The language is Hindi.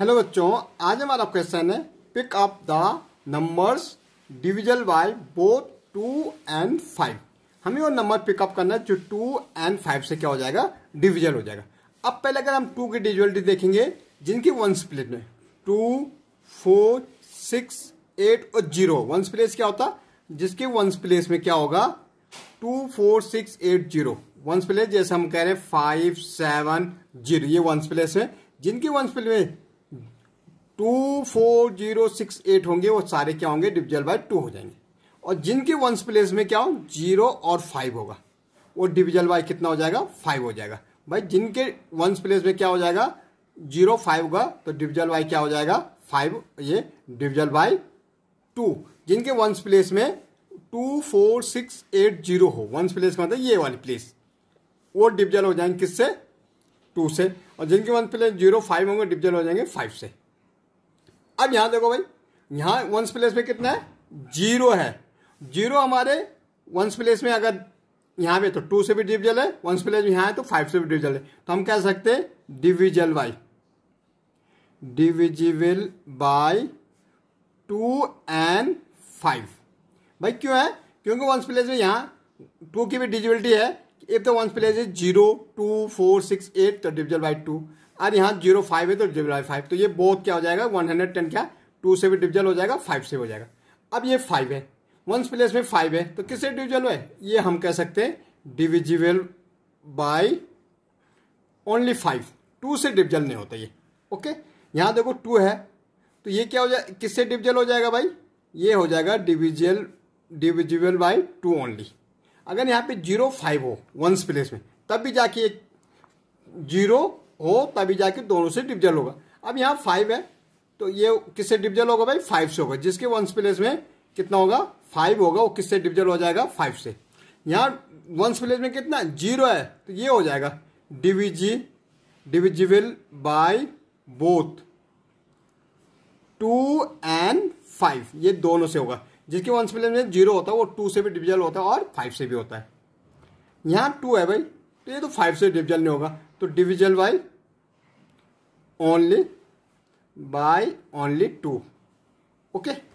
हेलो बच्चों आज हमारा क्वेश्चन है pick up the numbers divisible by both two and five हमें वो नंबर पिकअप करना है जो टू एंड फाइव से क्या हो जाएगा डिविजल हो जाएगा अब पहले अगर हम टू की डिविजलिटी देखेंगे जिनकी वंस प्लेट में टू फोर सिक्स एट और जीरो वंस प्लेस क्या होता जिसके वंस प्लेस में क्या होगा two four six eight zero one's place जैसे हम कह रहे हैं फाइव सेवन जीरो ये वंस प्लेस है जिनकी वंस प्लेस में two four zero six eight होंगे वो सारे क्या होंगे डिविजल बाय टू हो जाएंगे और जिनके वंस प्लेस में क्या हो जीरो और फाइव होगा वो डिविजल बाय कितना हो जाएगा फाइव हो जाएगा भाई जिनके वंस प्लेस में क्या हो जाएगा जीरो फाइव होगा तो डिविजल बाय क्या हो जाएगा फाइव ये डिविजल बाय टू जिनके वंस प्लेस में two four six eight zero हो वंस प्लेस का मतलब ये वाली प्लेस वो डिविजल हो जाएंगे किससे टू से और जिनके वंस प्लेस जीरो फाइव होंगे डिविजल हो जाएंगे फाइव से अब यहां देखो भाई यहां वंस प्लेस में कितना है जीरो है जीरो हमारे वंस प्लेस में अगर यहां पे तो टू से भी डिविजल है वंस प्लेस में यहां है तो फाइव से भी डिविजल है तो हम कह सकते हैं divisible by divisible by two and five भाई क्यों है क्योंकि वंस प्लेस में यहां टू की भी डिजिबिलिटी है if the ones place is zero two four six eight तो डिविजल बाई टू और यहाँ जीरो फाइव है तो डिविजल बाई फाइव तो ये बोथ क्या हो जाएगा वन हंड्रेड टेन क्या टू से भी डिविजल हो जाएगा फाइव से हो जाएगा अब ये फाइव है वंस प्लेस में फाइव है तो किससे डिविजल है ये हम कह सकते हैं divisible by only five two से डिविजल नहीं होता ये ओके यहाँ देखो टू है तो ये क्या हो जाए किससे डिविजल हो जाएगा भाई ये हो जाएगा divisible divisible by two only अगर यहाँ पे जीरो फाइव हो वंस प्लेस में तब भी जाके जीरो हो तभी जाके दोनों से डिविजल होगा अब यहाँ फाइव है तो ये किससे डिविजल होगा भाई फाइव से होगा जिसके वंस प्लेस में कितना होगा फाइव होगा वो किससे डिविजल हो जाएगा फाइव से यहाँ वंस प्लेस में कितना जीरो है तो ये हो जाएगा डिविजी divisible by both two and five ये दोनों से होगा जिसके वंस प्लेस में जीरो होता है वो टू से भी डिविजल होता है और फाइव से भी होता है यहाँ टू है भाई तो ये तो फाइव से डिविजल नहीं होगा तो divisible by only by only two okay